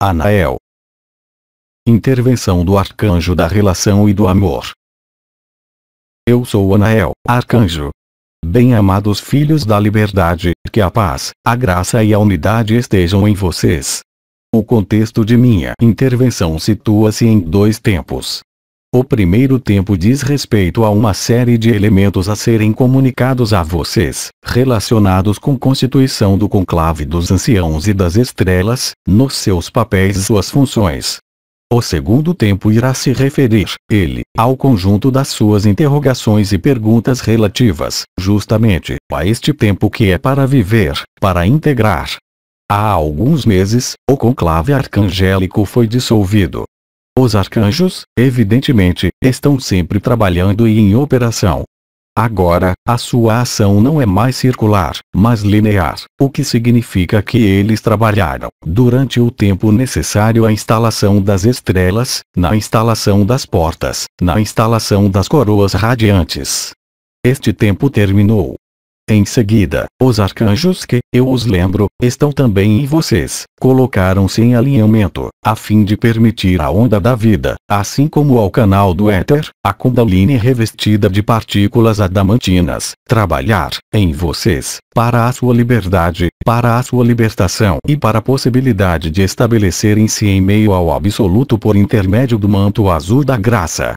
Anael. Intervenção do Arcanjo da Relação e do Amor. Eu sou Anael, Arcanjo. Bem-amados filhos da liberdade, que a paz, a graça e a unidade estejam em vocês. O contexto de minha intervenção situa-se em dois tempos. O primeiro tempo diz respeito a uma série de elementos a serem comunicados a vocês, relacionados com constituição do conclave dos anciãos e das estrelas, nos seus papéis e suas funções. O segundo tempo irá se referir, ele, ao conjunto das suas interrogações e perguntas relativas, justamente, a este tempo que é para viver, para integrar. Há alguns meses, o conclave arcangélico foi dissolvido, os arcanjos, evidentemente, estão sempre trabalhando e em operação. Agora, a sua ação não é mais circular, mas linear, o que significa que eles trabalharam, durante o tempo necessário à instalação das estrelas, na instalação das portas, na instalação das coroas radiantes. Este tempo terminou, em seguida, os arcanjos que, eu os lembro, estão também em vocês, colocaram-se em alinhamento, a fim de permitir a onda da vida, assim como ao canal do éter, a Kundalini revestida de partículas adamantinas, trabalhar, em vocês, para a sua liberdade, para a sua libertação e para a possibilidade de estabelecerem-se em meio ao absoluto por intermédio do manto azul da graça,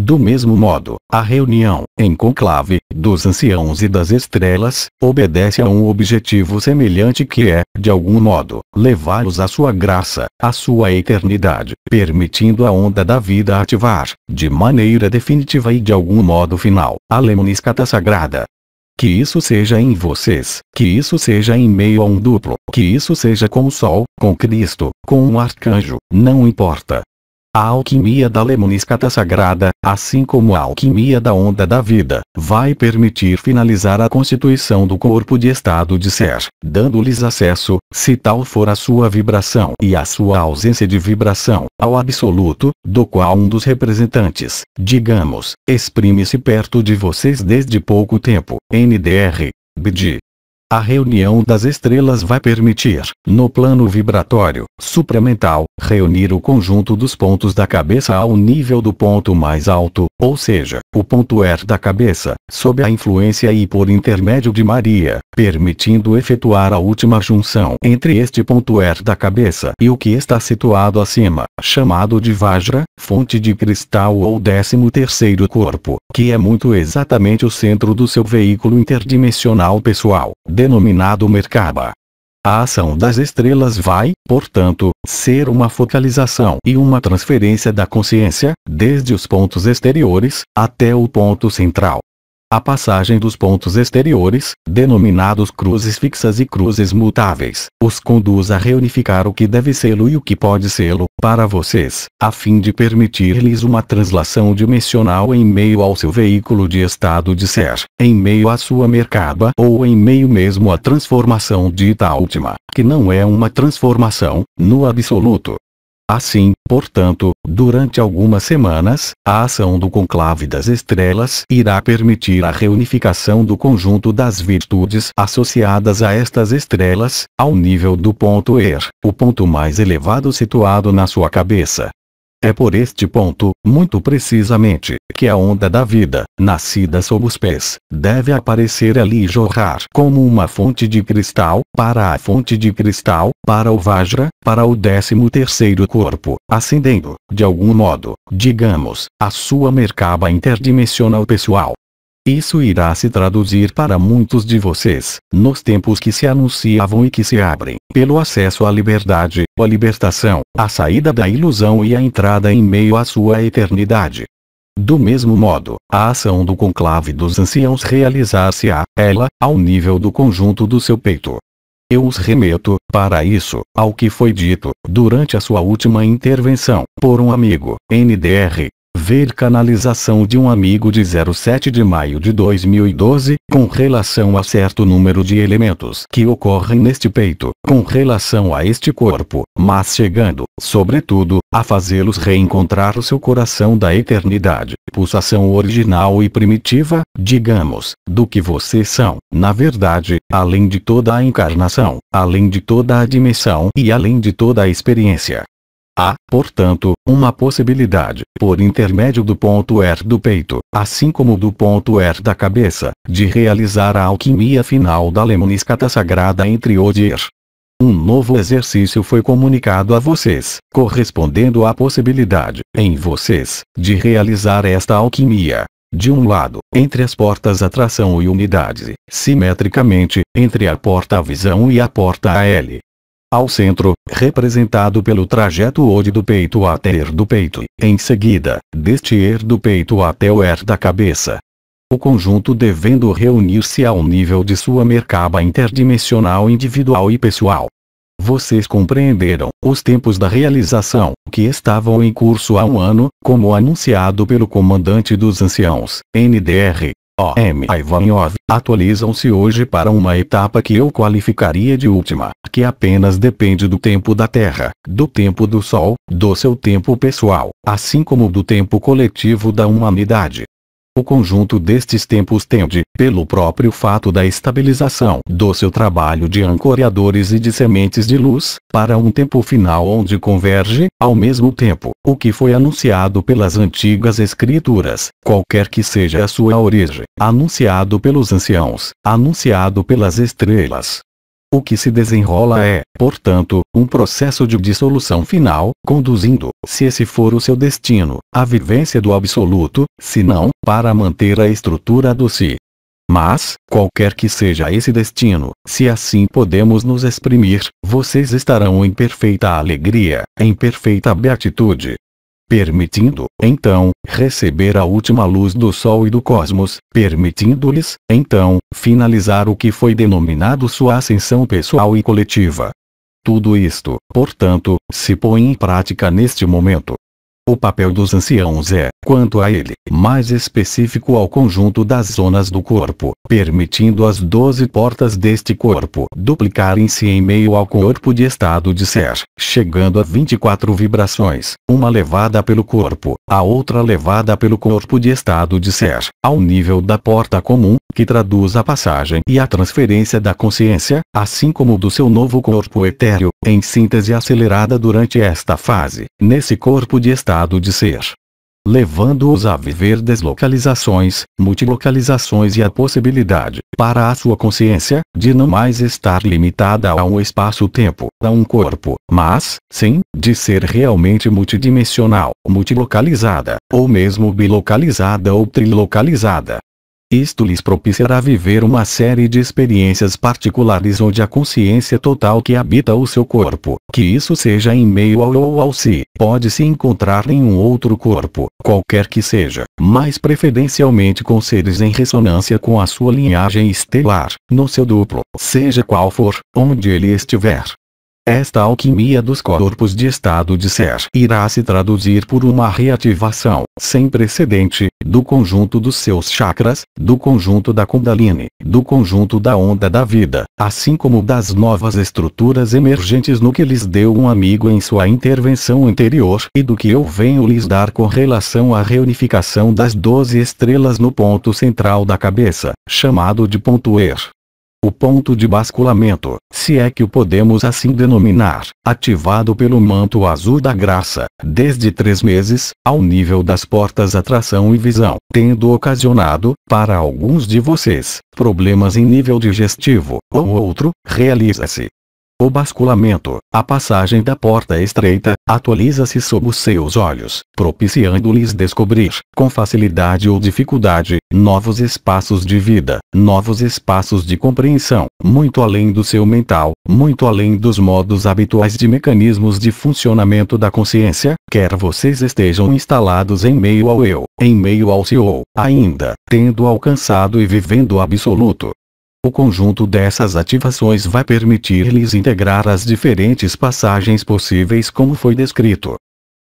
do mesmo modo, a reunião, em conclave, dos anciãos e das estrelas, obedece a um objetivo semelhante que é, de algum modo, levá-los à sua graça, à sua eternidade, permitindo a onda da vida ativar, de maneira definitiva e de algum modo final, a lemniscata sagrada. Que isso seja em vocês, que isso seja em meio a um duplo, que isso seja com o Sol, com Cristo, com um arcanjo, não importa, a alquimia da lemniscata sagrada, assim como a alquimia da onda da vida, vai permitir finalizar a constituição do corpo de estado de ser, dando-lhes acesso, se tal for a sua vibração e a sua ausência de vibração, ao absoluto, do qual um dos representantes, digamos, exprime-se perto de vocês desde pouco tempo, NDR, BD, a reunião das estrelas vai permitir, no plano vibratório supramental, reunir o conjunto dos pontos da cabeça ao nível do ponto mais alto, ou seja, o ponto R da cabeça, sob a influência e por intermédio de Maria, permitindo efetuar a última junção entre este ponto R da cabeça e o que está situado acima, chamado de Vajra, fonte de cristal ou décimo terceiro corpo, que é muito exatamente o centro do seu veículo interdimensional pessoal denominado Merkaba. A ação das estrelas vai, portanto, ser uma focalização e uma transferência da consciência, desde os pontos exteriores, até o ponto central. A passagem dos pontos exteriores, denominados cruzes fixas e cruzes mutáveis, os conduz a reunificar o que deve sê-lo e o que pode sê-lo, para vocês, a fim de permitir-lhes uma translação dimensional em meio ao seu veículo de estado de ser, em meio à sua mercaba ou em meio mesmo à transformação dita última, que não é uma transformação, no absoluto, Assim, portanto, durante algumas semanas, a ação do conclave das estrelas irá permitir a reunificação do conjunto das virtudes associadas a estas estrelas, ao nível do ponto ER, o ponto mais elevado situado na sua cabeça. É por este ponto, muito precisamente, que a onda da vida, nascida sob os pés, deve aparecer ali e jorrar como uma fonte de cristal, para a fonte de cristal, para o Vajra, para o décimo terceiro corpo, acendendo, de algum modo, digamos, a sua mercaba interdimensional pessoal. Isso irá se traduzir para muitos de vocês, nos tempos que se anunciavam e que se abrem, pelo acesso à liberdade, a libertação, a saída da ilusão e a entrada em meio à sua eternidade. Do mesmo modo, a ação do conclave dos anciãos realizar-se-á, ela, ao nível do conjunto do seu peito. Eu os remeto, para isso, ao que foi dito, durante a sua última intervenção, por um amigo, NDR, ver canalização de um amigo de 07 de maio de 2012, com relação a certo número de elementos que ocorrem neste peito, com relação a este corpo, mas chegando, sobretudo, a fazê-los reencontrar o seu coração da eternidade, pulsação original e primitiva, digamos, do que vocês são, na verdade, além de toda a encarnação, além de toda a dimensão e além de toda a experiência, Há, portanto, uma possibilidade, por intermédio do ponto R do peito, assim como do ponto R da cabeça, de realizar a alquimia final da lemniscata sagrada entre Odir. Um novo exercício foi comunicado a vocês, correspondendo à possibilidade, em vocês, de realizar esta alquimia. De um lado, entre as portas atração e unidade, simetricamente, entre a porta visão e a porta a ao centro, representado pelo trajeto od do peito até er do peito, em seguida, deste er do peito até o er da cabeça. O conjunto devendo reunir-se ao nível de sua mercaba interdimensional individual e pessoal. Vocês compreenderam os tempos da realização, que estavam em curso há um ano, como anunciado pelo comandante dos anciãos, NDR, O.M. Ivanov, atualizam-se hoje para uma etapa que eu qualificaria de última, que apenas depende do tempo da Terra, do tempo do Sol, do seu tempo pessoal, assim como do tempo coletivo da humanidade. O conjunto destes tempos tende, pelo próprio fato da estabilização do seu trabalho de ancoreadores e de sementes de luz, para um tempo final onde converge, ao mesmo tempo, o que foi anunciado pelas antigas escrituras, qualquer que seja a sua origem, anunciado pelos anciãos, anunciado pelas estrelas, o que se desenrola é, portanto, um processo de dissolução final, conduzindo, se esse for o seu destino, à vivência do absoluto, se não, para manter a estrutura do si. Mas, qualquer que seja esse destino, se assim podemos nos exprimir, vocês estarão em perfeita alegria, em perfeita beatitude, permitindo, então, receber a última luz do Sol e do cosmos, permitindo-lhes, então, finalizar o que foi denominado sua ascensão pessoal e coletiva. Tudo isto, portanto, se põe em prática neste momento, o papel dos anciãos é, quanto a ele, mais específico ao conjunto das zonas do corpo, permitindo as doze portas deste corpo duplicarem-se em meio ao corpo de estado de ser, chegando a 24 vibrações, uma levada pelo corpo, a outra levada pelo corpo de estado de ser, ao nível da porta comum, que traduz a passagem e a transferência da consciência, assim como do seu novo corpo etéreo, em síntese acelerada durante esta fase, nesse corpo de estado de ser. Levando-os a viver deslocalizações, multilocalizações e a possibilidade, para a sua consciência, de não mais estar limitada a um espaço-tempo, a um corpo, mas, sim, de ser realmente multidimensional, multilocalizada, ou mesmo bilocalizada ou trilocalizada. Isto lhes propiciará viver uma série de experiências particulares onde a consciência total que habita o seu corpo, que isso seja em meio ao ou ao si, pode se encontrar em um outro corpo, qualquer que seja, mas preferencialmente com seres em ressonância com a sua linhagem estelar, no seu duplo, seja qual for, onde ele estiver. Esta alquimia dos corpos de estado de ser irá se traduzir por uma reativação, sem precedente, do conjunto dos seus chakras, do conjunto da Kundalini, do conjunto da onda da vida, assim como das novas estruturas emergentes no que lhes deu um amigo em sua intervenção anterior e do que eu venho lhes dar com relação à reunificação das doze estrelas no ponto central da cabeça, chamado de ponto er. O ponto de basculamento, se é que o podemos assim denominar, ativado pelo manto azul da graça, desde três meses, ao nível das portas atração e visão, tendo ocasionado, para alguns de vocês, problemas em nível digestivo, ou outro, realiza-se, o basculamento, a passagem da porta estreita, atualiza-se sob os seus olhos, propiciando-lhes descobrir, com facilidade ou dificuldade, novos espaços de vida, novos espaços de compreensão, muito além do seu mental, muito além dos modos habituais de mecanismos de funcionamento da consciência, quer vocês estejam instalados em meio ao eu, em meio ao si ou, ainda, tendo alcançado e vivendo o absoluto, o conjunto dessas ativações vai permitir-lhes integrar as diferentes passagens possíveis como foi descrito.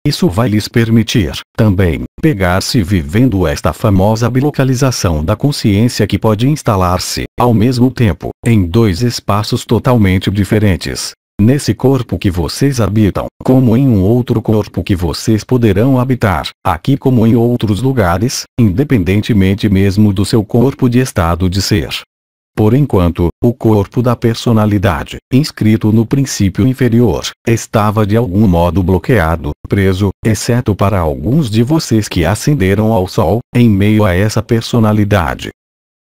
Isso vai lhes permitir, também, pegar-se vivendo esta famosa bilocalização da consciência que pode instalar-se, ao mesmo tempo, em dois espaços totalmente diferentes. Nesse corpo que vocês habitam, como em um outro corpo que vocês poderão habitar, aqui como em outros lugares, independentemente mesmo do seu corpo de estado de ser. Por enquanto, o corpo da personalidade, inscrito no princípio inferior, estava de algum modo bloqueado, preso, exceto para alguns de vocês que ascenderam ao Sol, em meio a essa personalidade.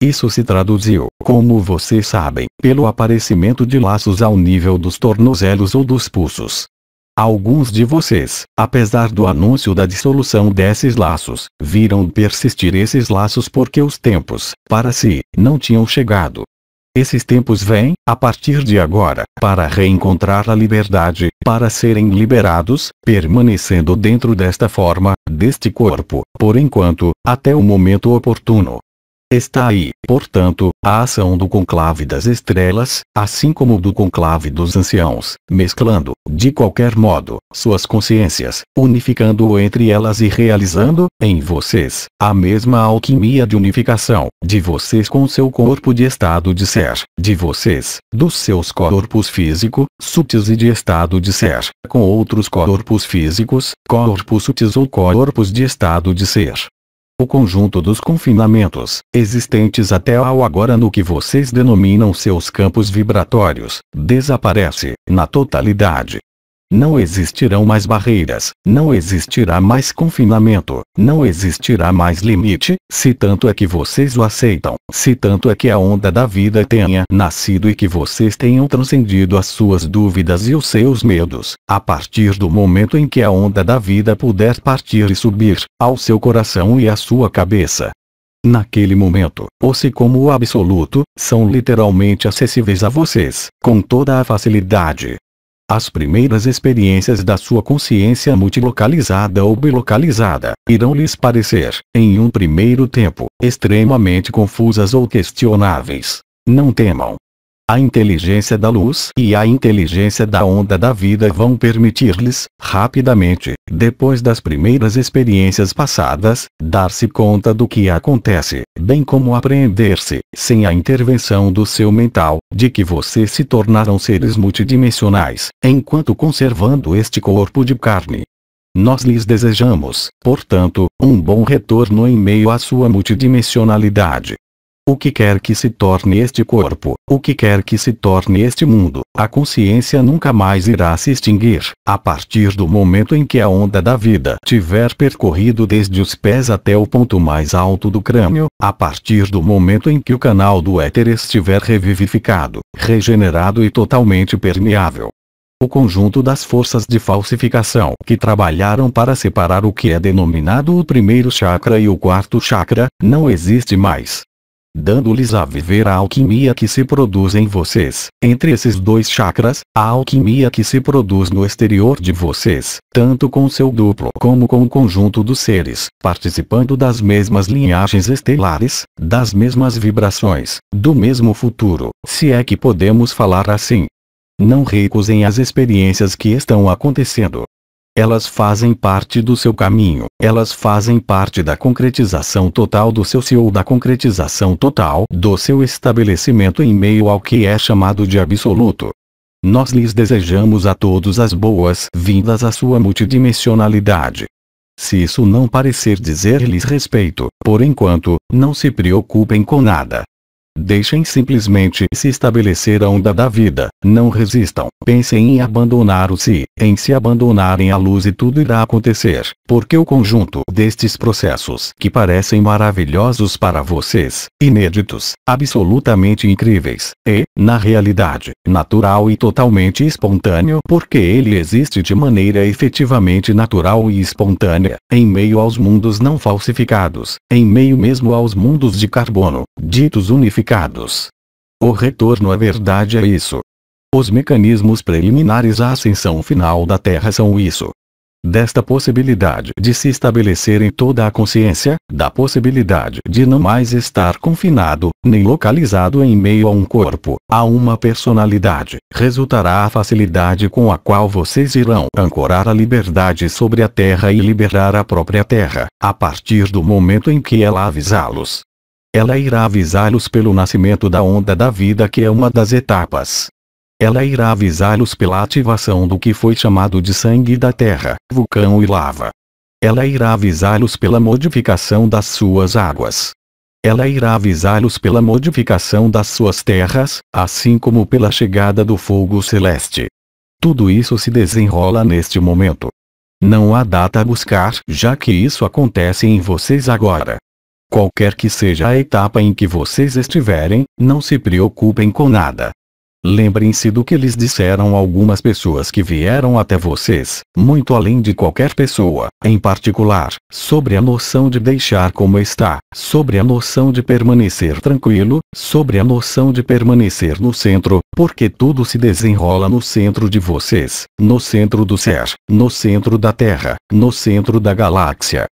Isso se traduziu, como vocês sabem, pelo aparecimento de laços ao nível dos tornozelos ou dos pulsos, Alguns de vocês, apesar do anúncio da dissolução desses laços, viram persistir esses laços porque os tempos, para si, não tinham chegado. Esses tempos vêm, a partir de agora, para reencontrar a liberdade, para serem liberados, permanecendo dentro desta forma, deste corpo, por enquanto, até o momento oportuno. Está aí, portanto, a ação do conclave das estrelas, assim como do conclave dos anciãos, mesclando, de qualquer modo, suas consciências, unificando-o entre elas e realizando, em vocês, a mesma alquimia de unificação, de vocês com seu corpo de estado de ser, de vocês, dos seus corpos físico, sutis e de estado de ser, com outros corpos físicos, corpos sutis ou corpos de estado de ser, o conjunto dos confinamentos, existentes até ao agora no que vocês denominam seus campos vibratórios, desaparece, na totalidade. Não existirão mais barreiras, não existirá mais confinamento, não existirá mais limite, se tanto é que vocês o aceitam, se tanto é que a onda da vida tenha nascido e que vocês tenham transcendido as suas dúvidas e os seus medos. A partir do momento em que a onda da vida puder partir e subir ao seu coração e à sua cabeça, Naquele momento, ou se como o absoluto, são literalmente acessíveis a vocês, com toda a facilidade. As primeiras experiências da sua consciência multilocalizada ou bilocalizada irão lhes parecer, em um primeiro tempo, extremamente confusas ou questionáveis. Não temam, a inteligência da luz e a inteligência da onda da vida vão permitir-lhes, rapidamente, depois das primeiras experiências passadas, dar-se conta do que acontece, bem como apreender-se, sem a intervenção do seu mental, de que vocês se tornaram seres multidimensionais, enquanto conservando este corpo de carne. Nós lhes desejamos, portanto, um bom retorno em meio à sua multidimensionalidade. O que quer que se torne este corpo, o que quer que se torne este mundo, a consciência nunca mais irá se extinguir. A partir do momento em que a onda da vida tiver percorrido desde os pés até o ponto mais alto do crânio, a partir do momento em que o canal do éter estiver revivificado, regenerado e totalmente permeável, o conjunto das forças de falsificação que trabalharam para separar o que é denominado o primeiro chakra e o quarto chakra, não existe mais dando-lhes a viver a alquimia que se produz em vocês, entre esses dois chakras, a alquimia que se produz no exterior de vocês, tanto com seu duplo como com o conjunto dos seres, participando das mesmas linhagens estelares, das mesmas vibrações, do mesmo futuro, se é que podemos falar assim. Não recusem as experiências que estão acontecendo, elas fazem parte do seu caminho. Elas fazem parte da concretização total do seu si ou da concretização total do seu estabelecimento em meio ao que é chamado de absoluto. Nós lhes desejamos a todos as boas-vindas à sua multidimensionalidade. Se isso não parecer dizer-lhes respeito, por enquanto, não se preocupem com nada. Deixem simplesmente se estabelecer a onda da vida, não resistam. Pensem em abandonar o si, em se abandonarem à luz e tudo irá acontecer, porque o conjunto destes processos que parecem maravilhosos para vocês, inéditos, absolutamente incríveis, é, na realidade, natural e totalmente espontâneo porque ele existe de maneira efetivamente natural e espontânea, em meio aos mundos não falsificados, em meio mesmo aos mundos de carbono, ditos unificados o retorno à verdade é isso. Os mecanismos preliminares à ascensão final da Terra são isso. Desta possibilidade de se estabelecer em toda a consciência, da possibilidade de não mais estar confinado, nem localizado em meio a um corpo, a uma personalidade, resultará a facilidade com a qual vocês irão ancorar a liberdade sobre a Terra e liberar a própria Terra, a partir do momento em que ela avisá-los ela irá avisá-los pelo nascimento da onda da vida que é uma das etapas. Ela irá avisá-los pela ativação do que foi chamado de sangue da terra, vulcão e lava. Ela irá avisá-los pela modificação das suas águas. Ela irá avisá-los pela modificação das suas terras, assim como pela chegada do fogo celeste. Tudo isso se desenrola neste momento. Não há data a buscar, já que isso acontece em vocês agora. Qualquer que seja a etapa em que vocês estiverem, não se preocupem com nada. Lembrem-se do que lhes disseram algumas pessoas que vieram até vocês, muito além de qualquer pessoa, em particular, sobre a noção de deixar como está, sobre a noção de permanecer tranquilo, sobre a noção de permanecer no centro, porque tudo se desenrola no centro de vocês, no centro do ser, no centro da Terra, no centro da galáxia,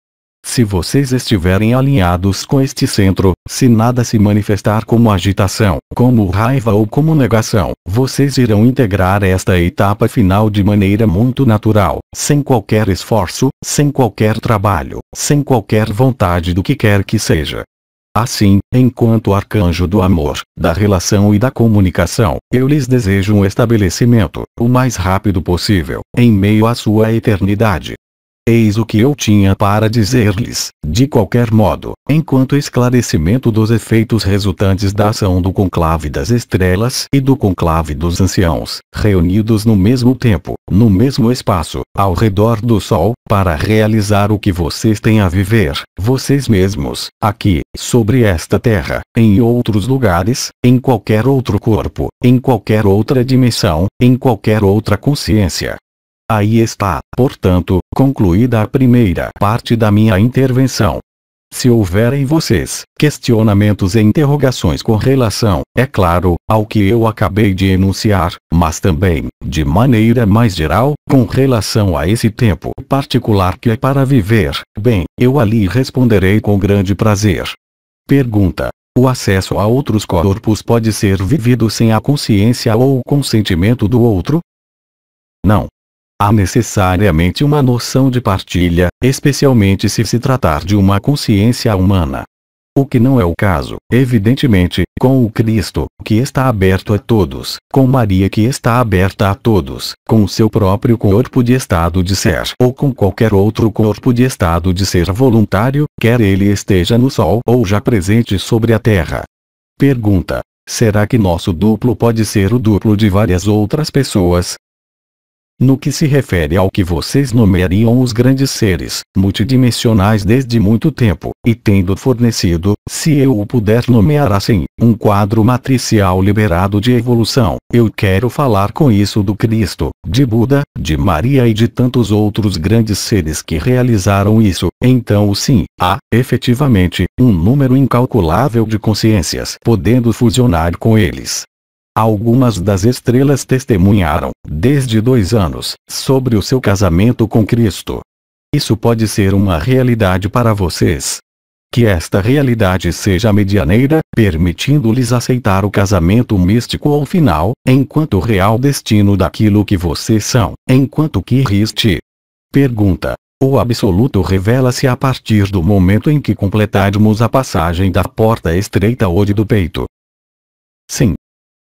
se vocês estiverem alinhados com este centro, se nada se manifestar como agitação, como raiva ou como negação, vocês irão integrar esta etapa final de maneira muito natural, sem qualquer esforço, sem qualquer trabalho, sem qualquer vontade do que quer que seja. Assim, enquanto arcanjo do amor, da relação e da comunicação, eu lhes desejo um estabelecimento, o mais rápido possível, em meio à sua eternidade, Eis o que eu tinha para dizer-lhes. De qualquer modo, enquanto esclarecimento dos efeitos resultantes da ação do conclave das estrelas e do conclave dos anciãos, reunidos no mesmo tempo, no mesmo espaço, ao redor do Sol, para realizar o que vocês têm a viver, vocês mesmos, aqui, sobre esta terra, em outros lugares, em qualquer outro corpo, em qualquer outra dimensão, em qualquer outra consciência, Aí está, portanto, concluída a primeira parte da minha intervenção. Se houverem vocês questionamentos e interrogações com relação, é claro, ao que eu acabei de enunciar, mas também, de maneira mais geral, com relação a esse tempo particular que é para viver, bem, eu ali responderei com grande prazer. Pergunta: o acesso a outros corpos pode ser vivido sem a consciência ou o consentimento do outro? Não. Há necessariamente uma noção de partilha, especialmente se se tratar de uma consciência humana. O que não é o caso, evidentemente, com o Cristo, que está aberto a todos, com Maria que está aberta a todos, com o seu próprio corpo de estado de ser ou com qualquer outro corpo de estado de ser voluntário, quer ele esteja no sol ou já presente sobre a terra. Pergunta: Será que nosso duplo pode ser o duplo de várias outras pessoas, no que se refere ao que vocês nomeariam os grandes seres, multidimensionais desde muito tempo, e tendo fornecido, se eu o puder nomear assim, um quadro matricial liberado de evolução, eu quero falar com isso do Cristo, de Buda, de Maria e de tantos outros grandes seres que realizaram isso, então sim, há, efetivamente, um número incalculável de consciências podendo fusionar com eles, Algumas das estrelas testemunharam, desde dois anos, sobre o seu casamento com Cristo. Isso pode ser uma realidade para vocês. Que esta realidade seja medianeira, permitindo-lhes aceitar o casamento místico ao final, enquanto o real destino daquilo que vocês são, enquanto que riste. Pergunta. O absoluto revela-se a partir do momento em que completarmos a passagem da porta estreita ou do peito. Sim,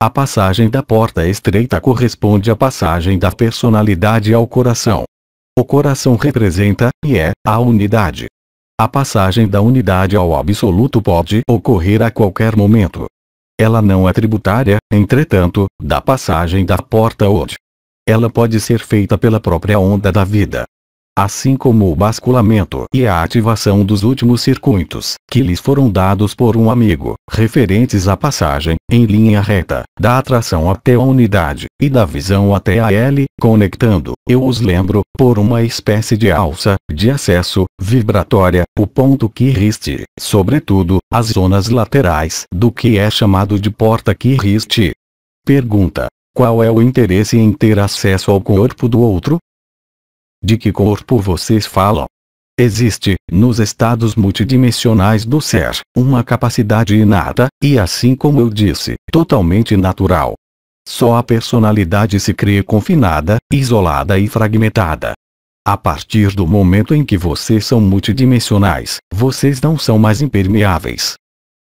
a passagem da porta estreita corresponde à passagem da personalidade ao coração. O coração representa, e é, a unidade. A passagem da unidade ao absoluto pode ocorrer a qualquer momento. Ela não é tributária, entretanto, da passagem da porta onde Ela pode ser feita pela própria onda da vida assim como o basculamento e a ativação dos últimos circuitos, que lhes foram dados por um amigo, referentes à passagem, em linha reta, da atração até a unidade, e da visão até a L, conectando, eu os lembro, por uma espécie de alça, de acesso, vibratória, o ponto que riste, sobretudo, as zonas laterais do que é chamado de porta que riste. Pergunta. Qual é o interesse em ter acesso ao corpo do outro? De que corpo vocês falam? Existe, nos estados multidimensionais do ser, uma capacidade inata, e assim como eu disse, totalmente natural. Só a personalidade se crê confinada, isolada e fragmentada. A partir do momento em que vocês são multidimensionais, vocês não são mais impermeáveis,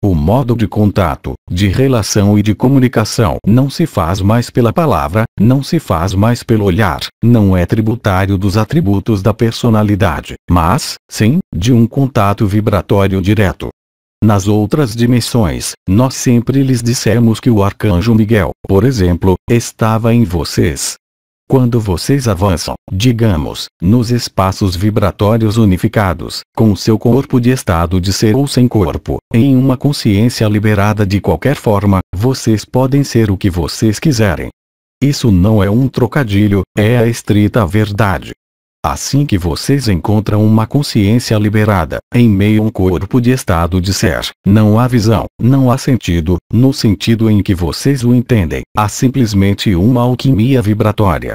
o modo de contato, de relação e de comunicação não se faz mais pela palavra, não se faz mais pelo olhar, não é tributário dos atributos da personalidade, mas, sim, de um contato vibratório direto. Nas outras dimensões, nós sempre lhes dissemos que o arcanjo Miguel, por exemplo, estava em vocês, quando vocês avançam, digamos, nos espaços vibratórios unificados, com seu corpo de estado de ser ou sem corpo, em uma consciência liberada de qualquer forma, vocês podem ser o que vocês quiserem. Isso não é um trocadilho, é a estrita verdade. Assim que vocês encontram uma consciência liberada, em meio a um corpo de estado de ser, não há visão, não há sentido, no sentido em que vocês o entendem, há simplesmente uma alquimia vibratória.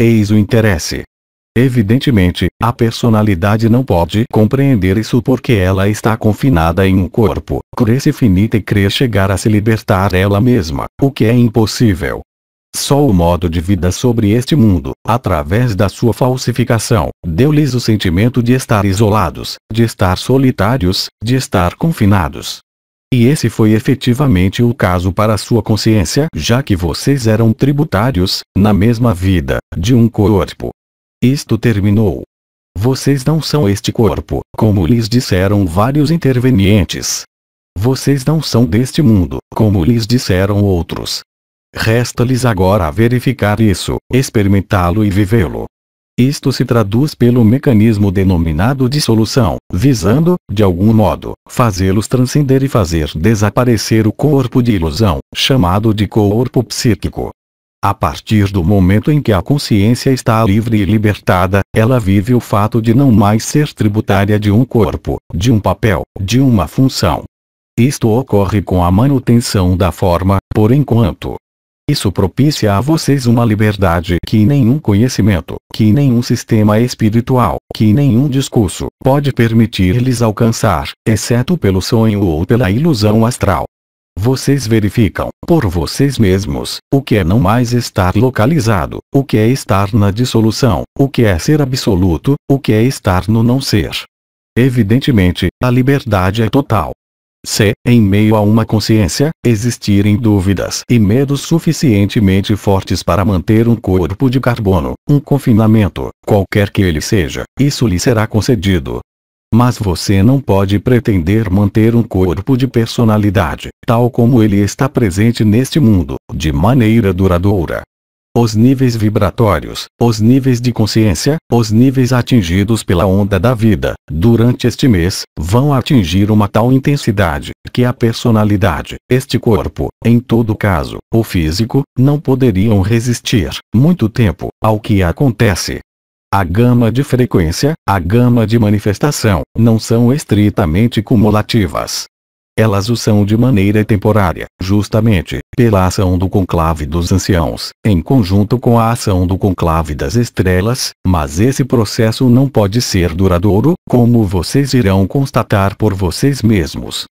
Eis o interesse. Evidentemente, a personalidade não pode compreender isso porque ela está confinada em um corpo, cresce finita e crê chegar a se libertar ela mesma, o que é impossível. Só o modo de vida sobre este mundo, através da sua falsificação, deu-lhes o sentimento de estar isolados, de estar solitários, de estar confinados. E esse foi efetivamente o caso para sua consciência, já que vocês eram tributários, na mesma vida, de um corpo. Isto terminou. Vocês não são este corpo, como lhes disseram vários intervenientes. Vocês não são deste mundo, como lhes disseram outros. Resta-lhes agora verificar isso, experimentá-lo e vivê-lo. Isto se traduz pelo mecanismo denominado dissolução, visando, de algum modo, fazê-los transcender e fazer desaparecer o corpo de ilusão, chamado de corpo psíquico. A partir do momento em que a consciência está livre e libertada, ela vive o fato de não mais ser tributária de um corpo, de um papel, de uma função. Isto ocorre com a manutenção da forma, por enquanto, isso propicia a vocês uma liberdade que nenhum conhecimento, que nenhum sistema espiritual, que nenhum discurso pode permitir-lhes alcançar, exceto pelo sonho ou pela ilusão astral. Vocês verificam, por vocês mesmos, o que é não mais estar localizado, o que é estar na dissolução, o que é ser absoluto, o que é estar no não ser. Evidentemente, a liberdade é total, se, em meio a uma consciência, existirem dúvidas e medos suficientemente fortes para manter um corpo de carbono, um confinamento, qualquer que ele seja, isso lhe será concedido. Mas você não pode pretender manter um corpo de personalidade, tal como ele está presente neste mundo, de maneira duradoura os níveis vibratórios, os níveis de consciência, os níveis atingidos pela onda da vida, durante este mês, vão atingir uma tal intensidade, que a personalidade, este corpo, em todo caso, o físico, não poderiam resistir, muito tempo, ao que acontece. A gama de frequência, a gama de manifestação, não são estritamente cumulativas, elas o são de maneira temporária, justamente, pela ação do conclave dos anciãos, em conjunto com a ação do conclave das estrelas, mas esse processo não pode ser duradouro, como vocês irão constatar por vocês mesmos.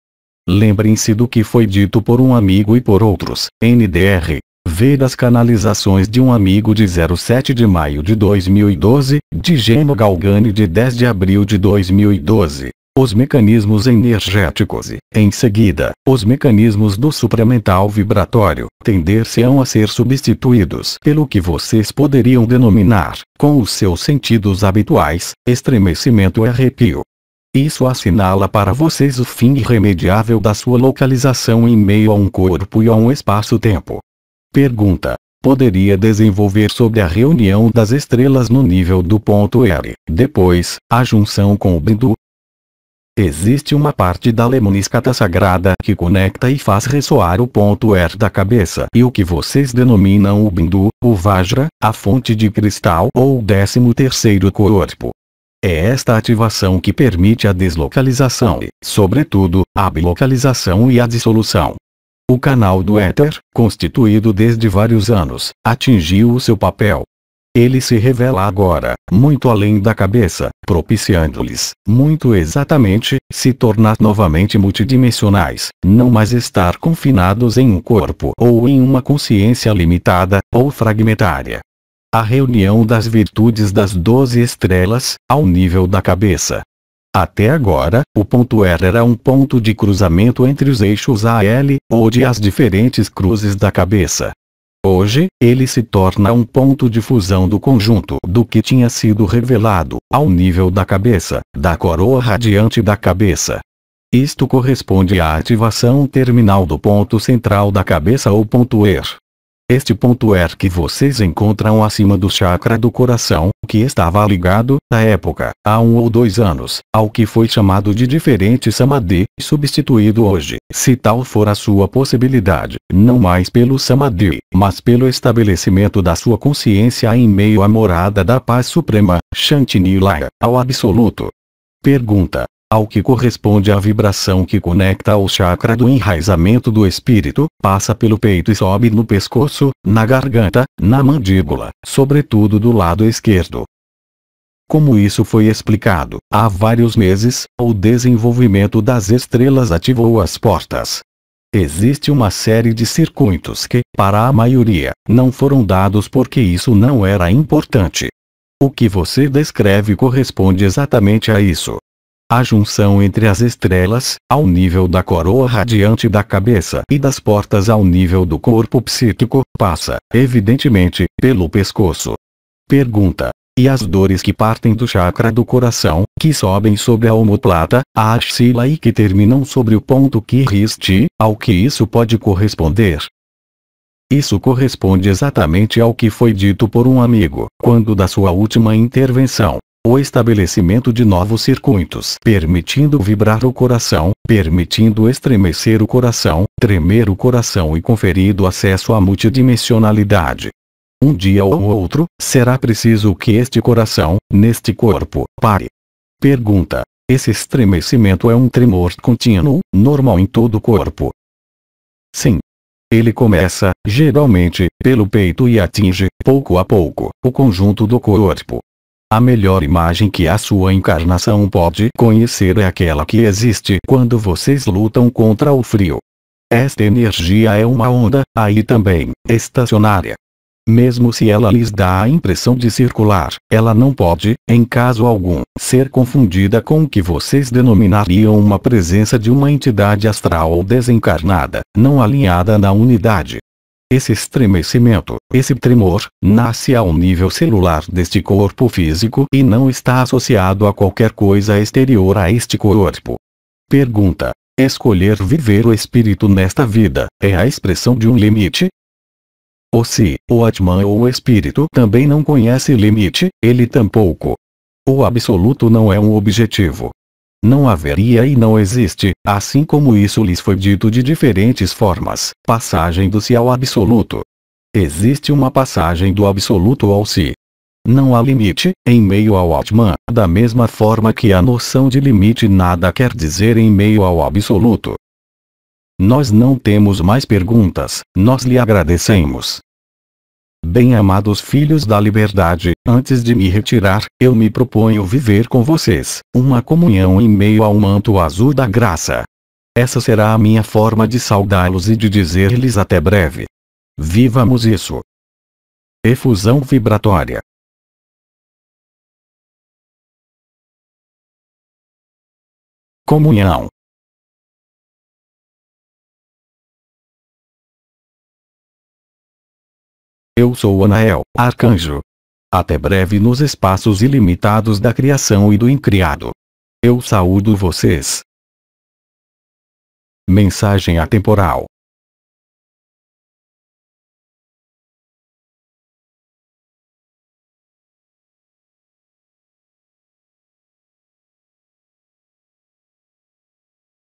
Lembrem-se do que foi dito por um amigo e por outros, NDR, V das canalizações de um amigo de 07 de maio de 2012, de Gemo Galgani de 10 de abril de 2012 os mecanismos energéticos e, em seguida, os mecanismos do supramental vibratório, tender-se-ão a ser substituídos pelo que vocês poderiam denominar, com os seus sentidos habituais, estremecimento e arrepio. Isso assinala para vocês o fim irremediável da sua localização em meio a um corpo e a um espaço-tempo. Pergunta: poderia desenvolver sobre a reunião das estrelas no nível do ponto R. Depois, a junção com o Bindu, Existe uma parte da lemoniscata sagrada que conecta e faz ressoar o ponto er da cabeça e o que vocês denominam o bindu, o vajra, a fonte de cristal ou o décimo terceiro corpo. É esta ativação que permite a deslocalização e, sobretudo, a bilocalização e a dissolução. O canal do éter, constituído desde vários anos, atingiu o seu papel ele se revela agora, muito além da cabeça, propiciando-lhes, muito exatamente, se tornar novamente multidimensionais, não mais estar confinados em um corpo ou em uma consciência limitada, ou fragmentária. A reunião das virtudes das doze estrelas, ao nível da cabeça. Até agora, o ponto R era um ponto de cruzamento entre os eixos AL, ou de as diferentes cruzes da cabeça. Hoje, ele se torna um ponto de fusão do conjunto do que tinha sido revelado, ao nível da cabeça, da coroa radiante da cabeça. Isto corresponde à ativação terminal do ponto central da cabeça ou ponto ER. Este ponto é que vocês encontram acima do chakra do coração, que estava ligado, na época, há um ou dois anos, ao que foi chamado de diferente samadhi, substituído hoje, se tal for a sua possibilidade, não mais pelo samadhi, mas pelo estabelecimento da sua consciência em meio à morada da paz suprema, Shantinilaya, ao absoluto. Pergunta: ao que corresponde a vibração que conecta ao chakra do enraizamento do espírito, passa pelo peito e sobe no pescoço, na garganta, na mandíbula, sobretudo do lado esquerdo. Como isso foi explicado, há vários meses, o desenvolvimento das estrelas ativou as portas. Existe uma série de circuitos que, para a maioria, não foram dados porque isso não era importante. O que você descreve corresponde exatamente a isso a junção entre as estrelas, ao nível da coroa radiante da cabeça e das portas ao nível do corpo psíquico, passa, evidentemente, pelo pescoço. Pergunta. E as dores que partem do chakra do coração, que sobem sobre a omoplata, a axila e que terminam sobre o ponto que riste, ao que isso pode corresponder? Isso corresponde exatamente ao que foi dito por um amigo, quando da sua última intervenção, o estabelecimento de novos circuitos, permitindo vibrar o coração, permitindo estremecer o coração, tremer o coração e conferido acesso à multidimensionalidade. Um dia ou outro, será preciso que este coração, neste corpo, pare. Pergunta: Esse estremecimento é um tremor contínuo, normal em todo o corpo? Sim. Ele começa, geralmente, pelo peito e atinge, pouco a pouco, o conjunto do corpo. A melhor imagem que a sua encarnação pode conhecer é aquela que existe quando vocês lutam contra o frio. Esta energia é uma onda, aí também, estacionária. Mesmo se ela lhes dá a impressão de circular, ela não pode, em caso algum, ser confundida com o que vocês denominariam uma presença de uma entidade astral ou desencarnada, não alinhada na unidade. Esse estremecimento, esse tremor, nasce ao nível celular deste corpo físico e não está associado a qualquer coisa exterior a este corpo. Pergunta: Escolher viver o espírito nesta vida é a expressão de um limite? Ou se o Atman ou o espírito também não conhece limite, ele tampouco. O absoluto não é um objetivo, não haveria e não existe, assim como isso lhes foi dito de diferentes formas, passagem do si ao absoluto. Existe uma passagem do absoluto ao si. Não há limite, em meio ao Atman, da mesma forma que a noção de limite nada quer dizer em meio ao absoluto. Nós não temos mais perguntas, nós lhe agradecemos. Bem-amados filhos da liberdade, antes de me retirar, eu me proponho viver com vocês, uma comunhão em meio ao manto azul da graça. Essa será a minha forma de saudá-los e de dizer-lhes até breve. Vivamos isso! Efusão vibratória. Comunhão Eu sou Anael, arcanjo. Até breve nos espaços ilimitados da criação e do incriado. Eu saúdo vocês. Mensagem atemporal